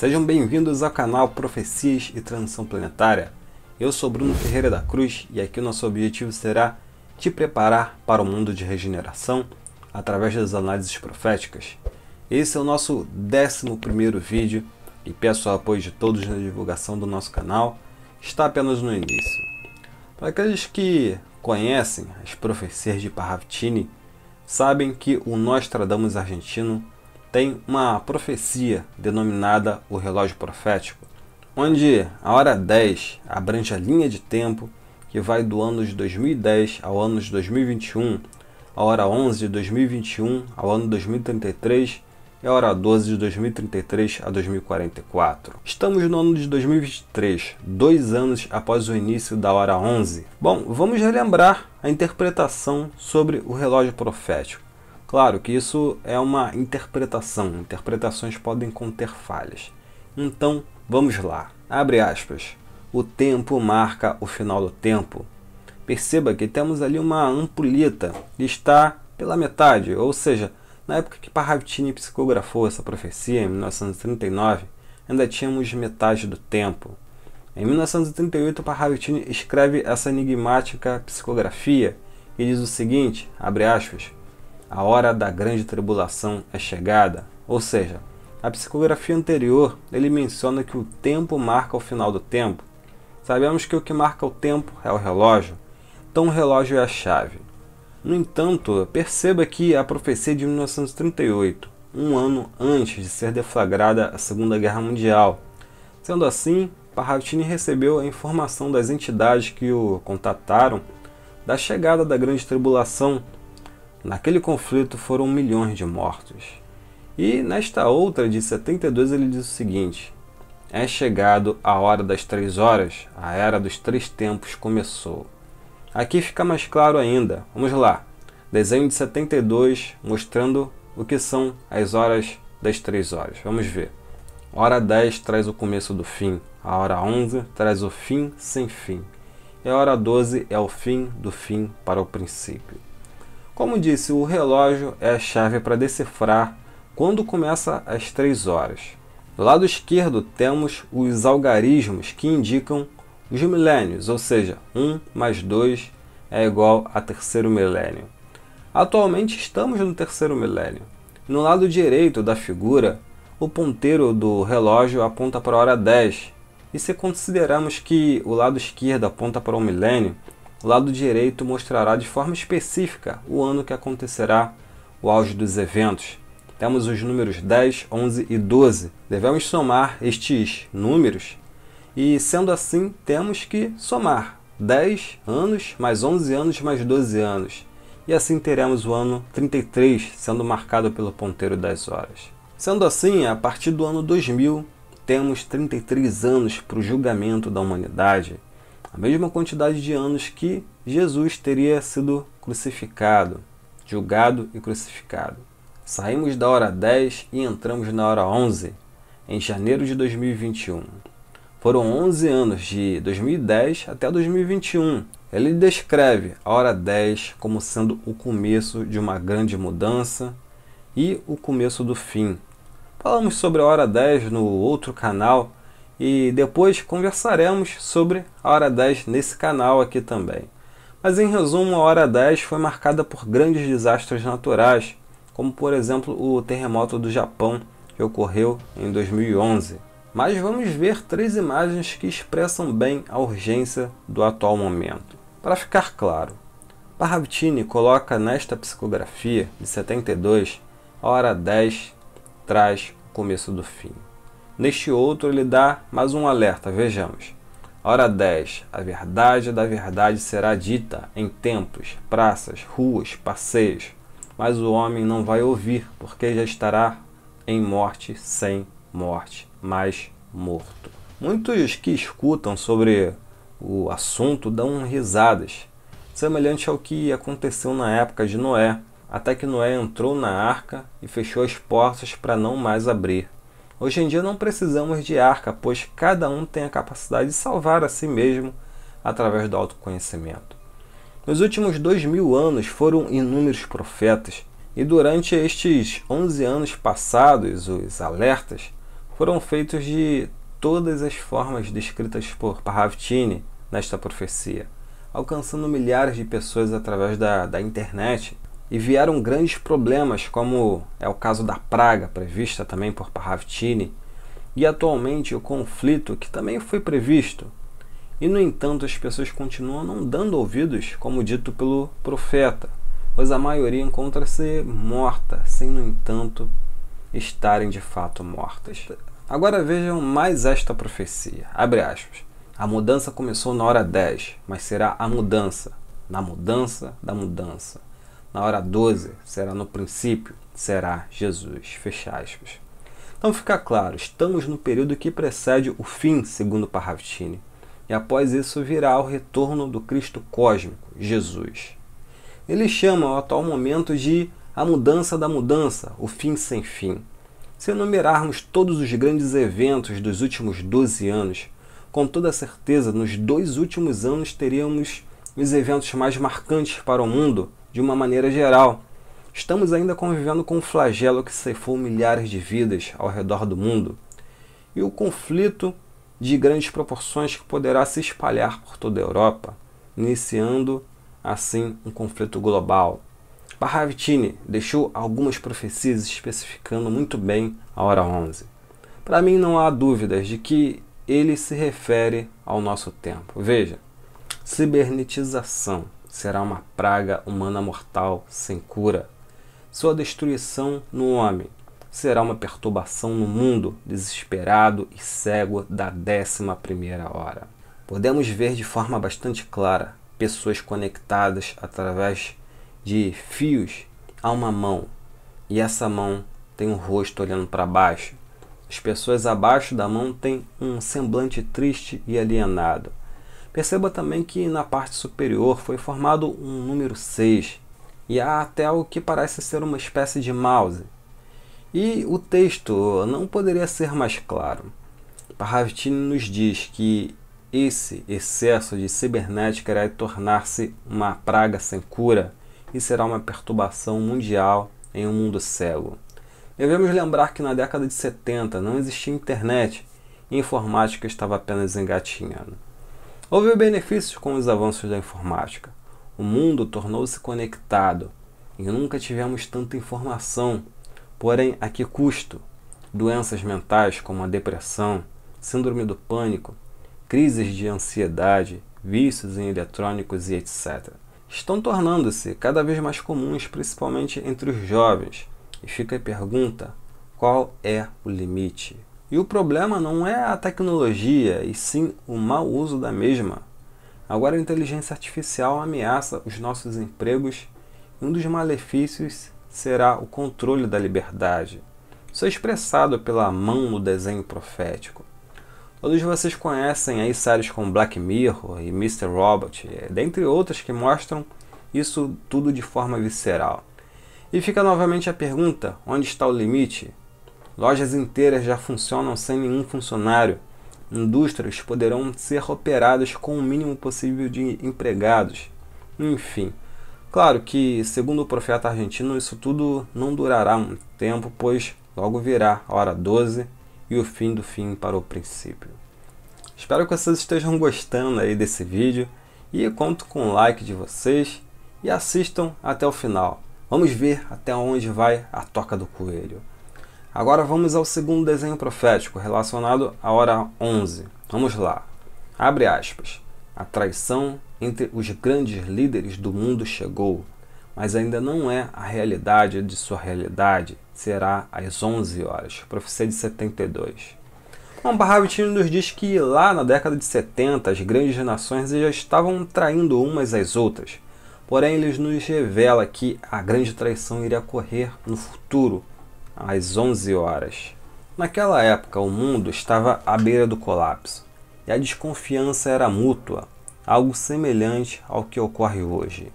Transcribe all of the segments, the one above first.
Sejam bem-vindos ao canal Profecias e Transição Planetária. Eu sou Bruno Ferreira da Cruz e aqui o nosso objetivo será te preparar para o mundo de regeneração através das análises proféticas. Esse é o nosso 11 vídeo e peço o apoio de todos na divulgação do nosso canal. Está apenas no início. Para aqueles que conhecem as profecias de Parravtini, sabem que o Nostradamus argentino tem uma profecia denominada o relógio profético, onde a hora 10 abrange a linha de tempo que vai do ano de 2010 ao ano de 2021, a hora 11 de 2021 ao ano 2033 e a hora 12 de 2033 a 2044. Estamos no ano de 2023, dois anos após o início da hora 11. Bom, vamos relembrar a interpretação sobre o relógio profético. Claro que isso é uma interpretação, interpretações podem conter falhas. Então, vamos lá. Abre aspas. O tempo marca o final do tempo. Perceba que temos ali uma ampulheta que está pela metade, ou seja, na época que Parravicini psicografou essa profecia, em 1939, ainda tínhamos metade do tempo. Em 1938, Parravicini escreve essa enigmática psicografia e diz o seguinte, abre aspas, a hora da grande tribulação é chegada. Ou seja, a psicografia anterior ele menciona que o tempo marca o final do tempo. Sabemos que o que marca o tempo é o relógio, então o relógio é a chave. No entanto, perceba que a profecia de 1938, um ano antes de ser deflagrada a Segunda Guerra Mundial. Sendo assim, Parravicini recebeu a informação das entidades que o contataram da chegada da Grande Tribulação Naquele conflito foram milhões de mortos. E nesta outra de 72 ele diz o seguinte: É chegado a hora das três horas, a era dos três tempos começou. Aqui fica mais claro ainda. Vamos lá. Desenho de 72 mostrando o que são as horas das três horas. Vamos ver. Hora 10 traz o começo do fim, a hora 11 traz o fim sem fim, e a hora 12 é o fim do fim para o princípio. Como disse, o relógio é a chave para decifrar quando começa às 3 horas. Do lado esquerdo temos os algarismos que indicam os milênios, ou seja, 1 mais 2 é igual a terceiro milênio. Atualmente estamos no terceiro milênio. No lado direito da figura, o ponteiro do relógio aponta para a hora 10, e se considerarmos que o lado esquerdo aponta para o milênio, o lado direito mostrará de forma específica o ano que acontecerá o auge dos eventos. Temos os números 10, 11 e 12. Devemos somar estes números e, sendo assim, temos que somar 10 anos mais 11 anos mais 12 anos. E assim teremos o ano 33 sendo marcado pelo ponteiro das horas. Sendo assim, a partir do ano 2000, temos 33 anos para o julgamento da humanidade a mesma quantidade de anos que Jesus teria sido crucificado, julgado e crucificado. Saímos da hora 10 e entramos na hora 11, em janeiro de 2021. Foram 11 anos de 2010 até 2021. Ele descreve a hora 10 como sendo o começo de uma grande mudança e o começo do fim. Falamos sobre a hora 10 no outro canal e depois conversaremos sobre a Hora 10 nesse canal aqui também. Mas em resumo, a Hora 10 foi marcada por grandes desastres naturais, como por exemplo o terremoto do Japão que ocorreu em 2011. Mas vamos ver três imagens que expressam bem a urgência do atual momento. Para ficar claro, Parravicini coloca nesta psicografia de 72 a hora 10 traz o começo do fim. Neste outro, ele dá mais um alerta, vejamos. Hora 10. A verdade da verdade será dita em templos, praças, ruas, passeios. Mas o homem não vai ouvir, porque já estará em morte sem morte, mas morto. Muitos que escutam sobre o assunto dão risadas, semelhante ao que aconteceu na época de Noé, até que Noé entrou na arca e fechou as portas para não mais abrir. Hoje em dia não precisamos de arca, pois cada um tem a capacidade de salvar a si mesmo através do autoconhecimento. Nos últimos dois mil anos foram inúmeros profetas, e durante estes onze anos passados, os alertas foram feitos de todas as formas descritas por Parravtini nesta profecia, alcançando milhares de pessoas através da, da internet e vieram grandes problemas, como é o caso da praga prevista também por Parravtini, e atualmente o conflito que também foi previsto. E no entanto, as pessoas continuam não dando ouvidos, como dito pelo profeta, pois a maioria encontra-se morta, sem no entanto estarem de fato mortas. Agora vejam mais esta profecia. Abre aspas. A mudança começou na hora 10, mas será a mudança, na mudança da mudança na hora 12, será no princípio, será Jesus. Fecha aspas. Então fica claro, estamos no período que precede o fim, segundo Parravicini, e após isso virá o retorno do Cristo cósmico, Jesus. Ele chama o atual momento de a mudança da mudança, o fim sem fim. Se enumerarmos todos os grandes eventos dos últimos 12 anos, com toda certeza nos dois últimos anos teríamos os eventos mais marcantes para o mundo de uma maneira geral. Estamos ainda convivendo com um flagelo que ceifou milhares de vidas ao redor do mundo e o conflito de grandes proporções que poderá se espalhar por toda a Europa, iniciando assim um conflito global. Barravitini deixou algumas profecias especificando muito bem a hora 11. Para mim não há dúvidas de que ele se refere ao nosso tempo. Veja, cibernetização será uma praga humana mortal, sem cura. Sua destruição no homem será uma perturbação no mundo desesperado e cego da décima primeira hora. Podemos ver de forma bastante clara pessoas conectadas através de fios a uma mão, e essa mão tem um rosto olhando para baixo. As pessoas abaixo da mão têm um semblante triste e alienado. Perceba também que na parte superior foi formado um número 6 e há até o que parece ser uma espécie de mouse. E o texto não poderia ser mais claro. Parravati nos diz que esse excesso de cibernética irá tornar-se uma praga sem cura e será uma perturbação mundial em um mundo cego. Devemos lembrar que na década de 70 não existia internet e a informática estava apenas engatinhando. Houve benefícios com os avanços da informática. O mundo tornou-se conectado e nunca tivemos tanta informação. Porém, a que custo? Doenças mentais como a depressão, síndrome do pânico, crises de ansiedade, vícios em eletrônicos e etc. estão tornando-se cada vez mais comuns, principalmente entre os jovens. E fica a pergunta: qual é o limite? E o problema não é a tecnologia, e sim o mau uso da mesma. Agora a inteligência artificial ameaça os nossos empregos e um dos malefícios será o controle da liberdade. Isso é expressado pela mão no desenho profético. Todos vocês conhecem aí séries como Black Mirror e Mr. Robot, dentre outras que mostram isso tudo de forma visceral. E fica novamente a pergunta: onde está o limite? Lojas inteiras já funcionam sem nenhum funcionário. Indústrias poderão ser operadas com o mínimo possível de empregados. Enfim. Claro que, segundo o profeta argentino, isso tudo não durará um tempo, pois logo virá a hora 12 e o fim do fim para o princípio. Espero que vocês estejam gostando aí desse vídeo e conto com o like de vocês e assistam até o final. Vamos ver até onde vai a toca do coelho. Agora vamos ao segundo desenho profético relacionado à hora 11. Vamos lá. Abre aspas. A traição entre os grandes líderes do mundo chegou, mas ainda não é a realidade de sua realidade. Será às 11 horas. Profecia de 72. Bom, então, Barravitinho nos diz que lá na década de 70 as grandes nações já estavam traindo umas às outras. Porém, ele nos revela que a grande traição iria ocorrer no futuro, às 11 horas. Naquela época, o mundo estava à beira do colapso e a desconfiança era mútua, algo semelhante ao que ocorre hoje.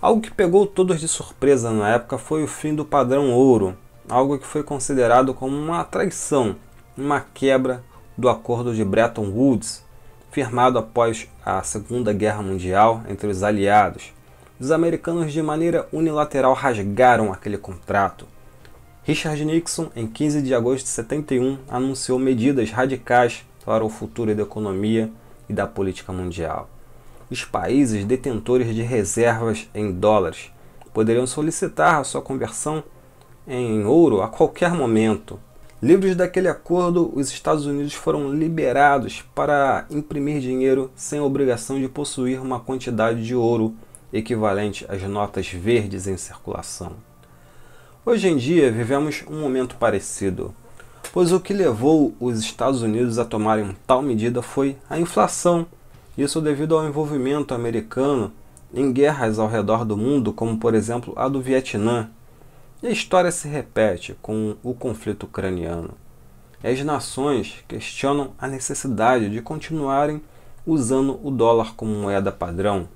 Algo que pegou todos de surpresa na época foi o fim do padrão ouro, algo que foi considerado como uma traição, uma quebra do acordo de Bretton Woods, firmado após a Segunda Guerra Mundial entre os aliados. Os americanos, de maneira unilateral, rasgaram aquele contrato Richard Nixon, em 15 de agosto de 71, anunciou medidas radicais para o futuro da economia e da política mundial. Os países detentores de reservas em dólares poderiam solicitar a sua conversão em ouro a qualquer momento. Livres daquele acordo, os Estados Unidos foram liberados para imprimir dinheiro sem a obrigação de possuir uma quantidade de ouro equivalente às notas verdes em circulação. Hoje em dia vivemos um momento parecido, pois o que levou os Estados Unidos a tomarem tal medida foi a inflação. Isso devido ao envolvimento americano em guerras ao redor do mundo, como por exemplo a do Vietnã. E a história se repete com o conflito ucraniano. as nações questionam a necessidade de continuarem usando o dólar como moeda padrão.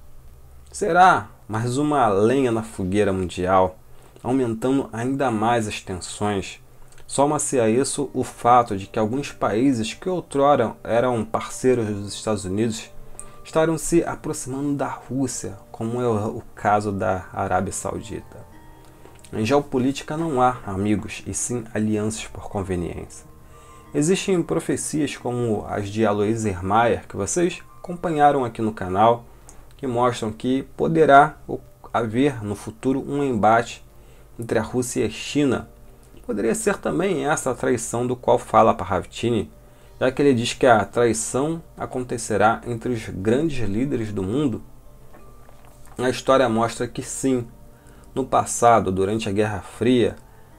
Será mais uma lenha na fogueira mundial? aumentando ainda mais as tensões. Soma-se a isso o fato de que alguns países que outrora eram parceiros dos Estados Unidos estariam se aproximando da Rússia, como é o caso da Arábia Saudita. Em geopolítica não há amigos, e sim alianças por conveniência. Existem profecias como as de Aloysio Hermeyer que vocês acompanharam aqui no canal, que mostram que poderá haver no futuro um embate entre a Rússia e a China. Poderia ser também essa a traição do qual fala Parravtini, já que ele diz que a traição acontecerá entre os grandes líderes do mundo. A história mostra que sim, no passado, durante a Guerra Fria,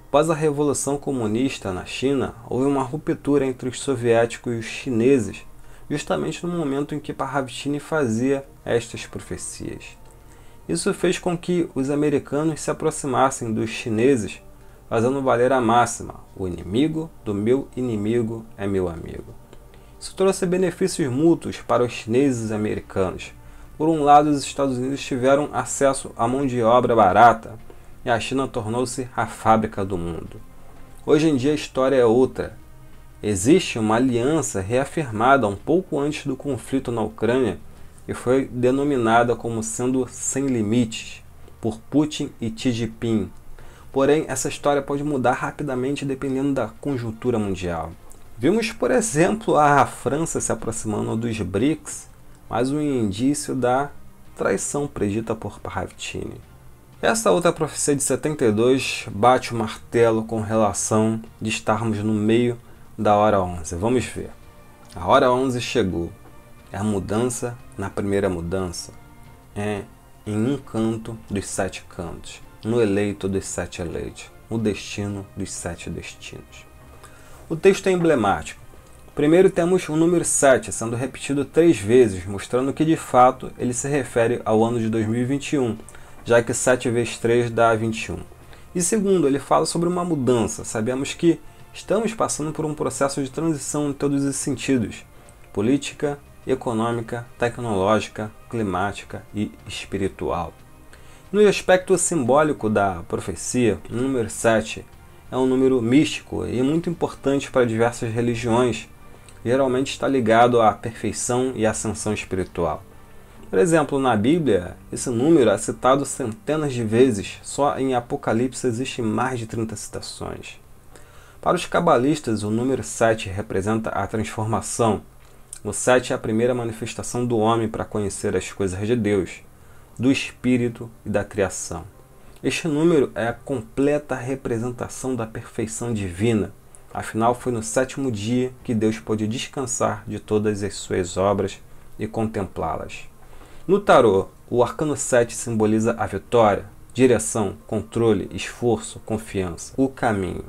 após a Revolução Comunista na China, houve uma ruptura entre os soviéticos e os chineses, justamente no momento em que Parravtini fazia estas profecias. Isso fez com que os americanos se aproximassem dos chineses, fazendo valer a máxima: o inimigo do meu inimigo é meu amigo. Isso trouxe benefícios mútuos para os chineses e americanos. Por um lado, os Estados Unidos tiveram acesso à mão de obra barata e a China tornou-se a fábrica do mundo. Hoje em dia a história é outra. Existe uma aliança reafirmada um pouco antes do conflito na Ucrânia e foi denominada como sendo sem limites por Putin e Xi Jinping. Porém, essa história pode mudar rapidamente dependendo da conjuntura mundial. Vimos, por exemplo, a França se aproximando dos BRICS, mais um indício da traição predita por Parravtini. Essa outra profecia de 72 bate o martelo com relação de estarmos no meio da hora 11. Vamos ver. A hora 11 chegou é a mudança na primeira mudança, é em um canto dos sete cantos, no eleito dos sete eleitos, o destino dos sete destinos. O texto é emblemático. Primeiro temos o número 7 sendo repetido três vezes, mostrando que de fato ele se refere ao ano de 2021, já que 7 vezes 3 dá 21. E segundo, ele fala sobre uma mudança. Sabemos que estamos passando por um processo de transição em todos os sentidos: política, econômica, tecnológica, climática e espiritual. No aspecto simbólico da profecia, o número 7 é um número místico e muito importante para diversas religiões. Geralmente está ligado à perfeição e ascensão espiritual. Por exemplo, na Bíblia, esse número é citado centenas de vezes, só em Apocalipse existem mais de 30 citações. Para os cabalistas, o número 7 representa a transformação, no 7 é a primeira manifestação do homem para conhecer as coisas de Deus, do Espírito e da criação. Este número é a completa representação da perfeição divina. Afinal, foi no sétimo dia que Deus pôde descansar de todas as suas obras e contemplá-las. No tarô, o arcano 7 simboliza a vitória, direção, controle, esforço, confiança, o caminho.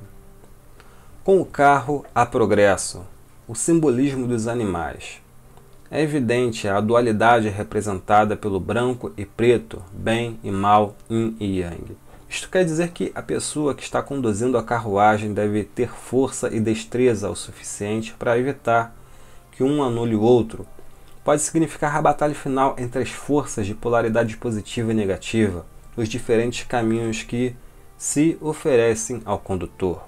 Com o carro há progresso, o simbolismo dos animais. É evidente a dualidade representada pelo branco e preto, bem e mal, yin e yang. Isto quer dizer que a pessoa que está conduzindo a carruagem deve ter força e destreza o suficiente para evitar que um anule o outro. Pode significar a batalha final entre as forças de polaridade positiva e negativa, os diferentes caminhos que se oferecem ao condutor.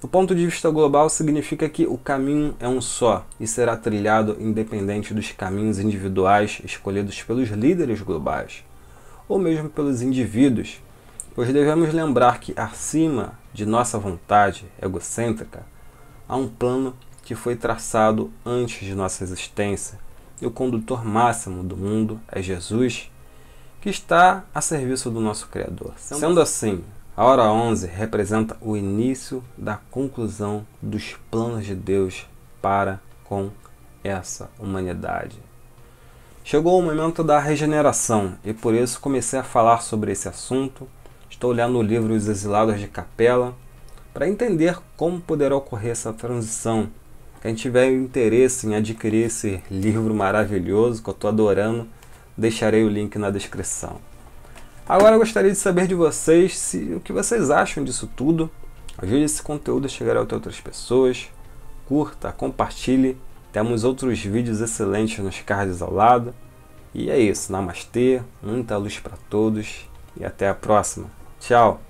Do ponto de vista global, significa que o caminho é um só e será trilhado independente dos caminhos individuais escolhidos pelos líderes globais, ou mesmo pelos indivíduos, pois devemos lembrar que acima de nossa vontade egocêntrica há um plano que foi traçado antes de nossa existência, e o condutor máximo do mundo é Jesus, que está a serviço do nosso Criador. Sendo assim, a hora 11 representa o início da conclusão dos planos de Deus para com essa humanidade. Chegou o momento da regeneração e por isso comecei a falar sobre esse assunto. Estou olhando o livro Os Exilados de Capela para entender como poderá ocorrer essa transição. Quem tiver interesse em adquirir esse livro maravilhoso que eu estou adorando, deixarei o link na descrição. Agora eu gostaria de saber de vocês se, o que vocês acham disso tudo. Ajude esse conteúdo a chegar até outras pessoas. Curta, compartilhe. Temos outros vídeos excelentes nos cards ao lado. E é isso. Namastê, muita luz para todos e até a próxima. Tchau!